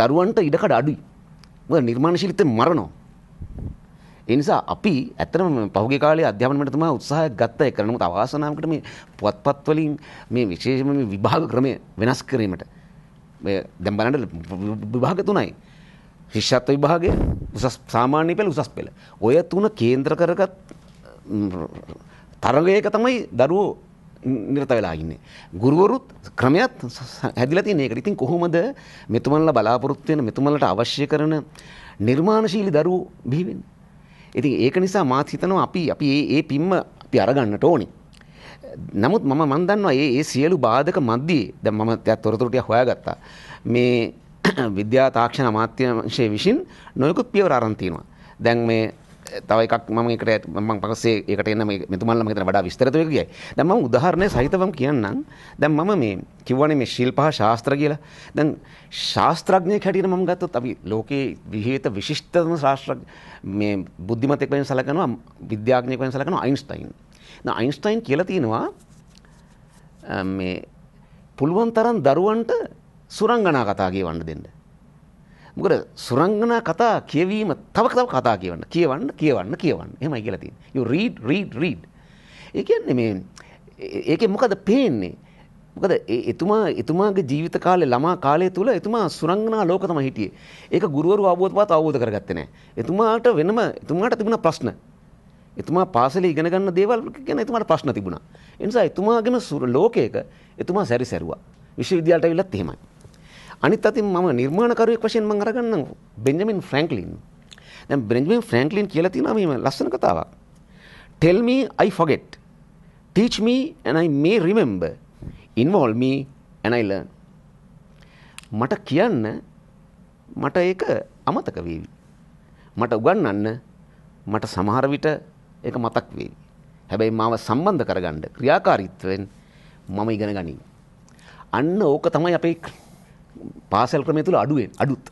දරුවන්ට ඉඩකඩ අඩුයි. මොකද නිර්මාණශීලීත්වයෙන් මරනවා. ඒ නිසා අපි ඇත්තටම පහුගිය කාලේ අධ්‍යාපන මණ්ඩලය තමයි උත්සාහයක් ගත්ත එක. නමුත් අවාසනාවකට මේ පුවත්පත් වලින් මේ විශේෂම මේ විභාග ක්‍රමය වෙනස් කිරීමට මේ දැන් බලන්න විභාග තුනයි. ශිෂ්‍යත්ව විභාගය, උසස් සාමාන්‍ය පෙළ, උසස් පෙළ. ඔය තුන කේන්ද්‍ර කරගත් තරගයක තමයි දරුවෝ නිරත වෙලා ඉන්නේ. ගුරුවරුත් ක්‍රමයක් හැදිලා තියෙන එකට. ඉතින් කොහොමද මෙතුමන්ලා බලාපොරොත්තු වෙන මෙතුමන්ලට අවශ්‍ය කරන නිර්මාණශීලී දරුවෝ බිහි වෙන්නේ? ඉතින් ඒක නිසා මාත් හිතනවා අපි අපි මේ මේ පින්ම අපි අරගන්නට ඕනේ. නමුත් මම මන් දන්නවා මේ මේ සියලු බාධක මැද්දේ දැන් මම ටිකක් තොරතුරු ටික හොයාගත්තා. මේ විද්‍යා තාක්ෂණ අමාත්‍යාංශයේ විසින් නොයෙකුත් පියවර අරන් තිනවා. දැන් මේ තව එකක් මම ඒකට මම පස්සේ ඒකට එන්න මේ මෙතුමන්ලා මම හිතන වඩා විස්තරතුව කියයි. දැන් මම උදාහරණයක් සහිතවම කියන්නම්. දැන් මම මේ කිව්වනේ මේ ශිල්පහ ශාස්ත්‍ර කියලා. දැන් ශාස්ත්‍රඥයෙක් හැටියට මම ගත්තොත් අපි ලෝකේ විහිිත විශිෂ්ටතම ශාස්ත්‍ර මේ බුද්ධිමතෙක් වෙන සලකනවා විද්‍යාඥයෙක් වෙන සලකනවා අයින්ස්ටයින්. දැන් අයින්ස්ටයින් කියලා තිනවා මේ පුළුවන් තරම් දරුවන්ට සුරංගනා කතා කියවන්න දෙන්න. මොකද සුරංගනා කතා කියවීම තව තව කතා කියවන්න කියවන්න කියවන්න කියවන්න එහෙමයි කියලා තියෙන්නේ. you read read read. ඒ කියන්නේ මේ ඒකේ මොකද පේන්නේ? මොකද එතුමා එතුමාගේ ජීවිත කාලේ ළමා කාලය තුල එතුමා සුරංගනා ලෝක තමයි හිටියේ. ඒක ගුරුවරු අවබෝධපත් අවබෝධ කරගත්තේ නැහැ. එතුමාට වෙනම එතුමාට තිබුණා ප්‍රශ්න. එතුමා පාසලේ ඉගෙන ගන්න දේවල් ගැන එතුමාට ප්‍රශ්න තිබුණා. ඒ නිසා එතුමාගෙන ලෝකයක එතුමා සැරිසැරුවා. විශ්වවිද්‍යාලට ඇවිල්ලත් එහෙමයි. අනිත් අතින් මම නිර්මාණකරුවෙක් වශයෙන් මම අරගන්නම් බෙන්ජමින් ෆ්‍රැන්ක්ලින්. දැන් බෙන්ජමින් ෆ්‍රැන්ක්ලින් කියලා තියෙනවා මේ ලස්සන කතාවක්. Tell me I forget. Teach me and I may remember. Involve me and I learn. මට කියන්න මට ඒක අමතක වේවි. මට උගන්වන්න මට සමහර විට ඒක මතක් වේවි. හැබැයි මාව සම්බන්ධ කරගන්න ක්‍රියාකාරීත්වයෙන් මම ඉගෙන ගනිමි. අන්න ඕක තමයි අපේ පාසල් ක්‍රමය තුළ අඩුවෙන් අඩුත්.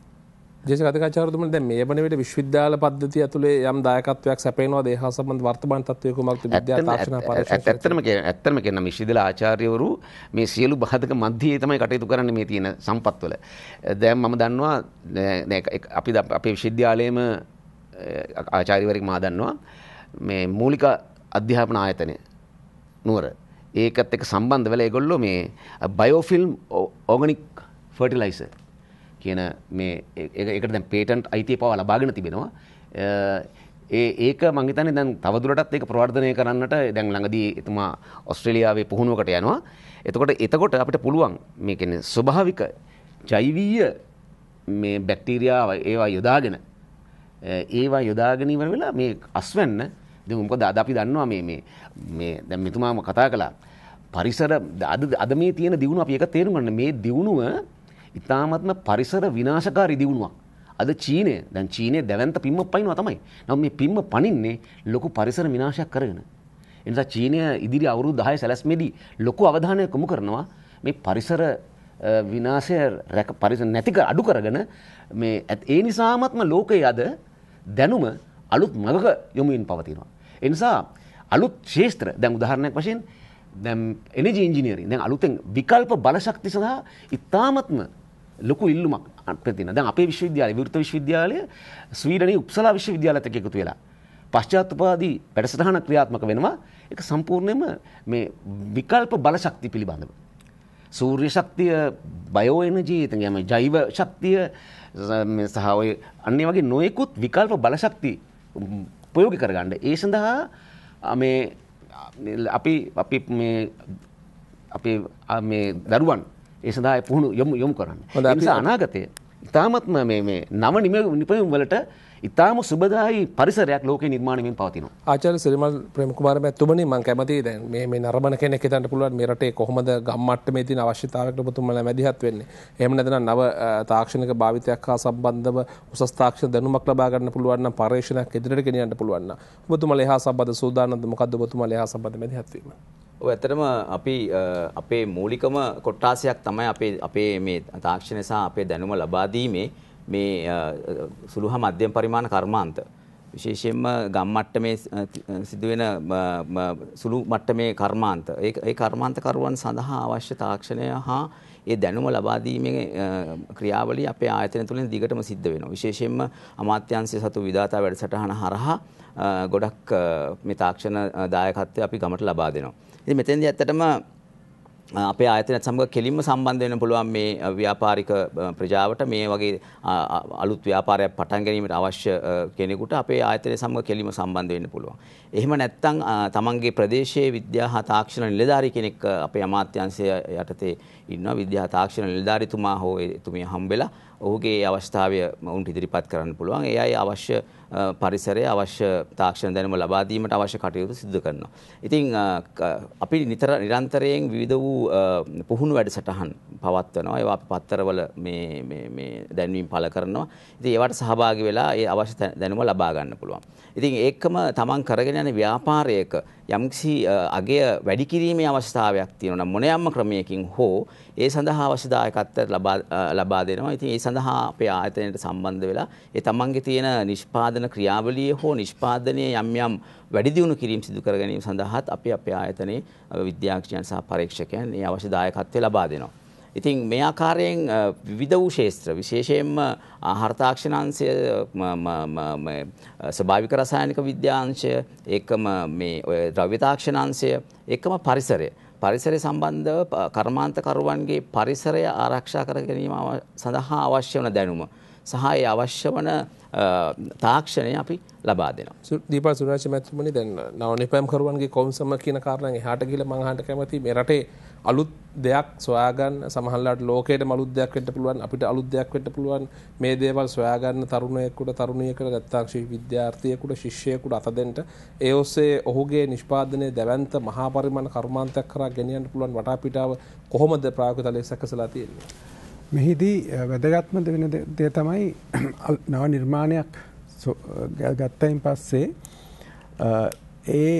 ජෙසකතකාචාරතුම දැ මේ වනවිට විශ්විද්‍යාල පද්ධති ඇතුළේ යම් දායකත්වයක් සැපේනවා දේ හා සම්බන්ධ වර්තමාන තත්වයක මක් ඇත්තම ඇත්තම කියන විශ්විදල ආචාර්යවරු මේ සියලු බාධක මධ්‍යයේ තමයි කටයුතු කරන්න මේ තියෙන සම්පත්වල. දැන් මම දන්නවා අපි අපේ විශ්විද්‍යාලයේම ආචාරිවරක් මා දන්නවා මේ මූලික අධ්‍යාපන ආයතනය නුවර ඒකත් එක සම්බන්ධ වෙලා ඒගොල්ලෝ මේ බයෝෆිල්ම් ඕගනික් ෆර්ටිලයිස කියන මේ එකට දැන් පේටන්ට් අයිතිය පවා ලබාගෙන තිබෙනවා ඒ ඒක මංහිතන දැන් තවදුරටත් ඒක ප්‍රවර්ධනය කරන්නට දැන් ළඟදී එතුමා ඔස්ට්‍රලියාවේ පුහුණුවකට යනවා එතකොට එතකොට අපිට පුළුවන් මේකන ස්වභාවික ජෛවීය මේ බැක්ටීරියාව ඒවා යොදාගෙන ඒවා යොදාගනීවර වෙලා මේ අස්වන්න දෙමුකද අද අපි දන්නවා මේ මේ මේ දැන් මෙතුමාම කතා කළා පරිසර අද අද මේ තියෙන දියුණුව අපි එක තේරුම් ගන්න මේ දියුණුව ඉතාමත්ම පරිසර විනාශකාරී දියුණුවක්. අද චීනය දැන් චීනය දැවන්ත පිම්ම පයින්නවා තමයි. නම් මේ පිම්ම පනින්නේ ලොකු පරිසර විනාශයක් කරගෙන. එනිසා චීනය ඉදිරි අවුරුදු 10 සැලැස්මේදී ලොකු අවධානයක් යොමු කරනවා මේ පරිසර විනාශය රැක පරිසර නැති කර අඩු කරගෙන මේ ඒ නිසාමත්ම ලෝකයේ අද දැනුම අලුත් මගක යොමු වෙමින් පවතිනවා. ඒ නිසා අලුත් ශේෂ්ත්‍ර දැන් උදාහරණයක් වශයෙන් දැම් එනජ ඉංජිනීරින් දැන් අලුතෙන් විකල්ප බලශක්ති සඳහා ඉතාමත්ම ලොකු ඉල්ලුමක් ප්‍රතින දැන් අපේ විශ්වවිද්‍යාලය විවෘත විශ්වවිද්‍යාලය ස්වීඩනයේ උප්සලා විශ්වවිද්‍යාලයත් එක්ක එකතු වෙලා පශ්චාත්පවාදී වැඩසටහන ක්‍රියාත්මක වෙනවා ඒක සම්පූර්ණයෙන්ම මේ විකල්ප බලශක්ති පිළිබඳව සූර්ය ශක්තිය බයෝ එනර්ජි එතන යම ජෛව ශක්තිය සහ ඔය අන්නේ වගේ නොයෙකුත් විකල්ප බලශක්ති ප්‍රයෝගික කරගන්න ඒ සඳහා මේ අපි අපි මේ අපේ මේ දරුවන් ඒ සඳහා පුහුණු යොමු යොමු කරන්න. ඒ නිසා අනාගතය ඉතාමත්ම මේ මේ නව නිපැයුම් වලට ඉතාම සුබදායි පරිසරයක් ලෝක නිර්මාණයෙන් පවතිනවා. ආචාර්ය සිරිමල් ප්‍රේමකුමාර මැතිතුමනි මම කැමතියි දැන් මේ මේ නරඹන කෙනෙක් හිතන්න පුළුවන් මේ රටේ කොහොමද ගම්මට්ටමේ තියෙන අවශ්‍යතාවයකට ඔබතුමලා මැදිහත් වෙන්නේ. එහෙම නැත්නම් නව තාක්ෂණික භාවිතයක් හා සම්බන්ධව උසස් තාක්ෂණ දැනුමක් ලබා ගන්න පුළුවන් නම් පර්යේෂණයක් ඉදිරියට ගෙනියන්න පුළුවන් නම් ඔබතුමලා එහා සම්බන්ධ සූදානම්ද මොකද්ද ඔබතුමලා එහා සම්බන්ධ මැදිහත් වීම? ඔය ඇත්තටම අපි අපේ මූලිකම කොට්ටාසයක් තමයි අපේ අපේ මේ තාක්ෂණය සහ අපේ දැනුම ලබා දීමේ මේ සුළුහ මධ්‍යම පරිමාණ කර්මාන්ත විශේෂයෙන්ම ගම් මට්ටමේ සිදුවෙන සුළු මට්ටමේ කර්මාන්ත ඒ කර්මාන්ත කරුවන් සඳහා අවශ්‍ය තාක්ෂණය හා ඒ දැනුම ලබා දීමේ ක්‍රියාවලිය අපේ ආයතන තුලින් දිගටම සිද්ධ වෙනවා. විශේෂයෙන්ම අමාත්‍යාංශය සතු විධාතා වැඩසටහන හරහා ගොඩක් මේ තාක්ෂණ දායකත්වය අපි ගමට ලබා දෙනවා. ඉතින් මෙතෙන්දී ඇත්තටම අපේ ආයතනත් සමඟ කෙලින්ම සම්බන්ධ වෙන්න පුළුවන් මේ ව්‍යාපාරික ප්‍රජාවට මේ වගේ අලුත් ව්‍යාපාරයක් පටන් ගැනීමට අවශ්‍ය කෙනෙකුට අපේ ආයතනය සමඟ කෙලින්ම සම්බන්ධ වෙන්න පුළුවන්. එහෙම නැත්නම් තමන්ගේ ප්‍රදේශයේ විද්‍යා හා තාක්ෂණ නිලධාරී කෙනෙක් අපේ අමාත්‍යාංශය යටතේ ඉන්නවා විද්‍යා තාක්ෂණ නිලධාරීතුමා හෝ එතුමිය හම්බෙලා ඔහුගේ අවස්ථාවය උන්ට ඉදිරිපත් කරන්න පුළුවන්. ඒ අය අවශ්‍ය පරිසරය අවශ්‍ය තාක්ෂණ දැනුම ලබා දීමට අවශ්‍ය කටයුතු සිදු කරනවා. ඉතින් අපි නිතර නිරන්තරයෙන් විවිධ වූ පුහුණු වැඩසටහන් පවත්වනවා. ඒවා අපි පත්තරවල මේ මේ මේ දැන්වීම් පළ කරනවා. ඉතින් ඒවට සහභාගී වෙලා ඒ අවශ්‍ය දැනුම ලබා ගන්න පුළුවන්. ඉතින් ඒකම තමන් කරගෙන යන ව්‍යාපාරයක යම්කිසි අගය වැඩි කිරීමේ අවස්ථාවක් තියෙනවා නම් මොනෑම්ම ක්‍රමයකින් හෝ ඒ සඳහා අවශ්‍ය දායකත්වය ලබා දෙනවා. ඉතින් ඒ සඳහා අපේ ආයතනයට සම්බන්ධ වෙලා ඒ තමන්ගේ තියෙන නිෂ්පාදන ක්‍රියාවලිය හෝ නිෂ්පාදනයේ යම් යම් වැඩි දියුණු කිරීම සිදු කර ගැනීම සඳහාත් අපි අපේ ආයතනයේ විද්‍යාඥයන් සහ පරීක්ෂකයන් මේ අවශ්‍ය දායකත්වය ලබා දෙනවා. ඉතින් මේ ආකාරයෙන් විවිධ වූ ශේත්‍ර විශේෂයෙන්ම ආහාර තාක්ෂණංශය ස්වභාවික රසායනික විද්‍යාංශය ඒකම මේ ඔය ද්‍රව්‍ය තාක්ෂණංශය ඒකම පරිසරය පරිසරය සම්බන්ධව කර්මාන්තකරුවන්ගේ පරිසරය ආරක්ෂා කර ගැනීම සඳහා අවශ්‍ය වන දැනුම සහ ඒ අවශ්‍ය වන තාක්ෂණය අපි ලබා දෙනවා. දීපා සුරාජ මැතිතුමනි දැන් නව නිපැම් කරුවන්ගේ කොම්සම කියන කාරණා එහාට ගිහලා මම අහන්න කැමතියි මේ රටේ අලුත් දෙයක් සොයාගන්න සමහල්ලාට ලෝකයට මලුත් දෙයක් වෙන්න පුළුවන් අපිට අලුත් දෙයක් වෙන්න පුළුවන් මේ දේවල් සොයාගන්න තරුණයෙකුට තරුණියකට නැත්නම් ශිෂ්‍ය විද්‍යාර්ථියෙකුට ශිෂ්‍යයෙකුට අත දෙන්න ඒ ඔස්සේ ඔහුගේ නිෂ්පාදනයේ දැවැන්ත මහා පරිමාණ කර්මාන්තයක් කරා ගෙනියන්න පුළුවන් වටාපිටාව කොහොමද ප්‍රායෝගික තලයේ සැකසලා තියෙන්නේ මෙහිදී වැදගත්ම වෙන දේ තමයි නව නිර්මාණයක් ගත්තයින් පස්සේ ඒ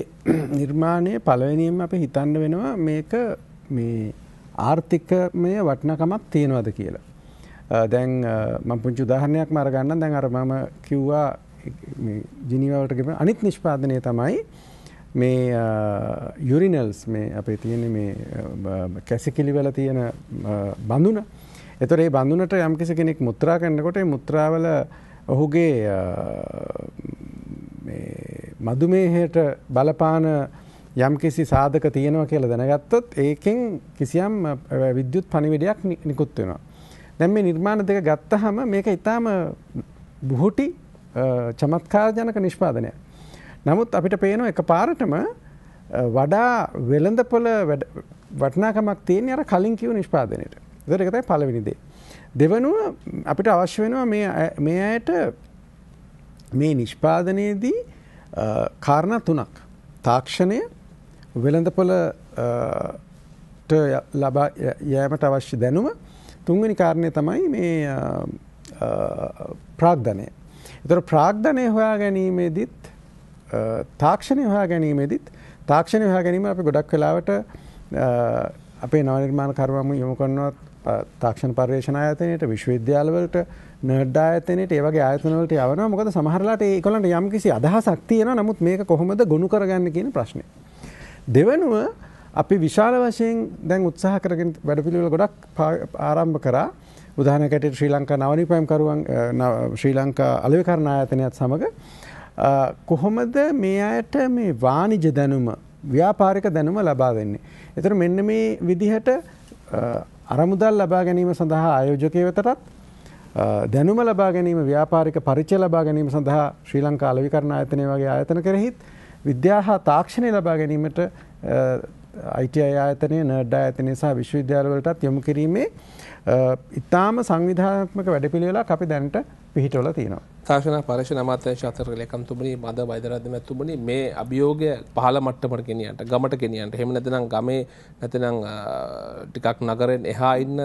නිර්මාණය පළවෙනියෙන් අප හිතන්න වෙනවා මේක මේ ආර්ථිකමය වටිනකමක් තියෙනවද කියලා. දැන් මම පුංචි උදාහරණයක් මාර ගන්න දැන් අර මම කිව්වා ජිනීවාවට ගෙපෙන අනිත් නිෂ්පාදනය තමයි මේ යුරිනල්ස් මේ අපේ තියෙන මේ කැසිකිලි වල තියෙන බඳුන. ඒතර ඒ බඳුනට යම්කිසි කෙනෙක් මුත්‍රා කරනකොට ඒ මුත්‍රාවල ඔහුගේ මේ මදුමේහයට බලපාන යම් කිසි සාධක තියෙනවා කියලා දැනගත්තොත් ඒකෙන් කිසියම් විද්‍යුත් පණිවිඩයක් නිකුත් වෙනවා. දැන් මේ නිර්මාණ දෙක ගත්තහම මේක ඊටාම බුහුටි චමත්කාරජනක නිෂ්පාදනයක්. නමුත් අපිට පේනවා එකපාරටම වඩා වෙළඳපොළ වටිනාකමක් තියෙන අර කලින් කියු නිෂ්පාදනයට. ඒකට ඒක තමයි පළවෙනි දේ. දෙවනුව අපිට අවශ්‍ය වෙනවා මේ මේ අයට මේ නිෂ්පාදනයේදී කාරණා තුනක් තාක්ෂණය වෙළඳපොළ ට ලබා යෑමට අවශ්‍ය දැනුම තුන්වෙනි කාරණය තමයි මේ ප්‍රාග්ධනය. එතොර ප්‍රාග්ධනය හොයා ගැනීමේදත් තාක්ෂණය හොයා ගැනීමේදත් තාක්ෂණය හොයා ගැනීම අපි ගොඩක් වෙලාවට අපේ නවනිර්මාණ කරවම යොමුකන්නවත් තාක්ෂණ පර්යේෂණ ආයතනයට විශ්වවිද්‍යාලවලට නඩ් ආයතනයට ඒ වගේ ආයතනවලට යවනවා මොකද සමහරලාට ඒකොලන්ට යම්කිසි අදහසක් තියෙනවා නමුත් මේක කොහොමද ගොනු කරගන්න කියන ප්‍රශ්නේ. දෙවනුව අපි විශාල වශයෙන් දැන් උත්සාහ කරගෙන වැඩපිළිවෙල ගොඩක් ආරම්භ කරා. උදාහරණයකට ශ්‍රී ලංකා නවනිපෑම් කරුවන් ශ්‍රී ලංකා අලෙවිකරණ ආයතනයත් සමග කොහොමද මේ අයට මේ වාණිජ දැනුම ව්‍යාපාරික දැනුම ලබා දෙන්නේ. ඒතර මෙන්න මේ විදිහට අරමුදල් ලබා ගැනීම සඳහා ආයෝජකය වෙතටත් දැනුම ලබා ගැනීම ව්‍යාපාරික පරිචය ලබා ගැනීම සඳහා ශ්‍රී ලංකා අලෙවිකරණ ආයතනය වගේ ආයතන කෙරෙහිත් විද්‍යා හා තාක්ෂණය ලබා ගැනීමට ITI ආයතනය, NERDA ආයතනය සහ විශ්වවිද්‍යාලවලටත් යොමු කිරීමේ ඉතාම සංවිධාත්මක වැඩපිළිවෙලා අපි දැන්ට පිහිටවල තියෙනවා. තාශන පර්ේෂණ අමාත්‍යංශ අතරල එකම්තුමනි මද වෛද්‍යරාජ්‍ය මැතිතුමනි මේ අභියෝගය පහළ මට්ටමට ගෙනියන්න ගමට ගෙනියන්න එහෙම නැත්නම් ගමේ නැත්නම් ටිකක් නගරෙන් එහා ඉන්න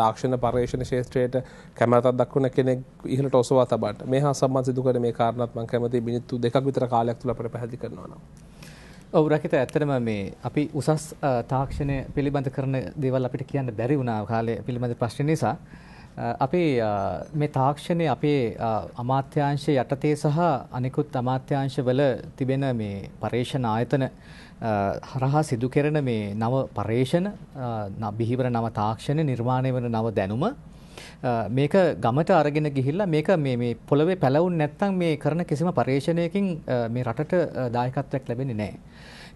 තාක්ෂණ පර්ේෂණ ශේත්‍රයට කැමරතක් දක්වන කෙනෙක් ඉහළට ඔසවා තබන්න. මේ හා සම්බන්ධ සිදු කරන මේ කාරණාත් මම කැමතියි මිනිත්තු දෙකක් විතර කාලයක් තුල අපිට පැහැදිලි කරනවා නම්. ඔව් රකිත ඇත්තටම මේ අපි උසස් තාක්ෂණය පිළිබඳ කරන දේවල් අපිට කියන්න බැරි වුණා කාලේ පිළිබඳ ප්‍රශ්න නිසා. අපි මේ තාක්ෂණය අපේ අමාත්‍යාංශ යටතේ සහ අනිකුත් අමාත්‍යාංශවල තිබෙන මේ පරේෂණ ආයතන හරහා සිදු කෙරෙන මේ නව පරේෂණ බිහිවන නව තාක්ෂණය නිර්මාණය වන නව දැනුම මේක ගමට අරගෙන ගිහිල්ලා මේක මේ මේ පොළවේ පැලවුන් නැත්නම් මේ කරන කිසිම පරිශ්‍රණයකින් මේ රටට දායකත්වයක් ලැබෙන්නේ නැහැ.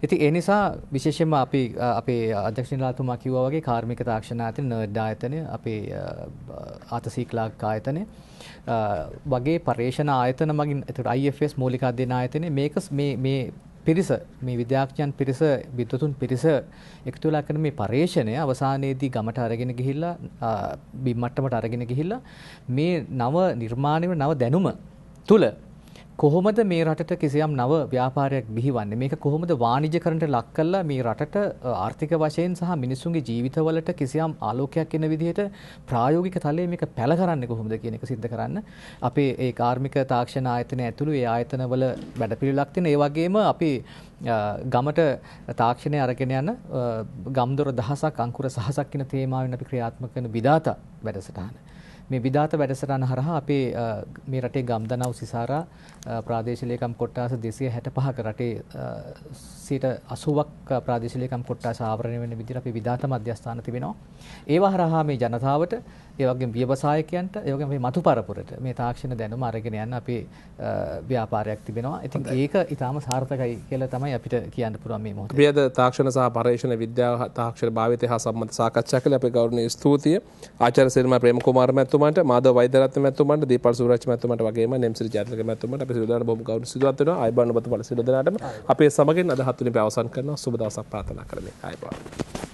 ඉතින් ඒ නිසා විශේෂයෙන්ම අපි අපේ අධ්‍යක්ෂණලාතුමා කිව්වා වගේ කාර්මික තාක්ෂණ ආයතන නර්ඩ් ආයතනය අපේ ආතසීක්ලාක් ආයතනය වගේ පර්යේෂණ ආයතන මගින් ඒතර IFS මූලික අධ්‍යයන ආයතනය මේක මේ මේ පිරිස මේ විද්‍යාඥයන් පිරිස විද්වතුන් පිරිස එකතු වෙලා කරන මේ පර්යේෂණය අවසානයේදී ගමට අරගෙන ගිහිල්ලා බිම් මට්ටමට අරගෙන ගිහිල්ලා මේ නව නිර්මාණය නව දැනුම තුල කොහොමද මේ රටට කිසියම් නව ව්‍යාපාරයක් බිහිවන්නේ මේක කොහොමද වාණිජකරණයට ලක් කරලා මේ රටට ආර්ථික වශයෙන් සහ මිනිසුන්ගේ ජීවිතවලට කිසියම් ආලෝකයක් එන විදිහට ප්‍රායෝගික තලයේ මේක පැල කරන්නේ කොහොමද කියන එක सिद्ध කරන්න අපේ ඒ කාර්මික තාක්ෂණ ආයතන ඇතුළු ඒ ආයතනවල වැඩපිළිවෙලක් තියෙන ඒ වගේම අපි ගමට තාක්ෂණය අරගෙන යන ගම්දොර දහසක් අංකුර සහසක් කියන තේමාවෙන් අපි ක්‍රියාත්මක කරන විධාත වැඩසටහන මේ විධාත වැඩසටහන හරහා අපේ මේ රටේ ගම්දනව් සිසාරා ප්‍රාදේශලේකම් කොට්ටාස දෙසිය හැට පහක රටේ සීට අසුවක් ප්‍රාදේශලේකම් කොට්ටා සාවරණය වෙන විදිහට අපි විධාත මධ්‍යස්ථාන තිබෙනවා. ඒවා හරහා මේ ජනතාවට, ඒ වගේම ව්‍යවසායකයන්ට, ඒ වගේම මේ මතු පරපුරට මේ තාක්ෂණ දැනුම අරගෙන යන්න අපේ ව්‍යාපාරයක් තිබෙනවා. ඉතින් ඒක ඊටාම සාර්ථකයි කියලා තමයි අපිට කියන්න පුළුවන් මේ මොහොතේ. ප්‍රියද තාක්ෂණ සහ පර්යේෂණ විද්‍යාව තාක්ෂණ භාවිතය හා සම්බන්ධ සාකච්ඡා කළ අපේ ගෞරවනීය ස්තුතිය. ආචාර්ය සේල්මා ප්‍රේමකුමාර මැතිතුමාට, මාධව වෛද්‍යරත්න මැතිතුමාට, දීපල් සූරජ් මැතිතුමාට වගේම නෙම්සිරි ජාතක මැතිතුමාට අපි සිරුදාන බොහොම ගෞරවයෙන් සිදුවත් වෙනවා ආයබන්න බත බල සිරුදානටම අපේ සමගින් අද හත්වෙනි පැවසන් කරනවා සුබ දවසක් ප්‍රාර්ථනා කරමි ආයබන්න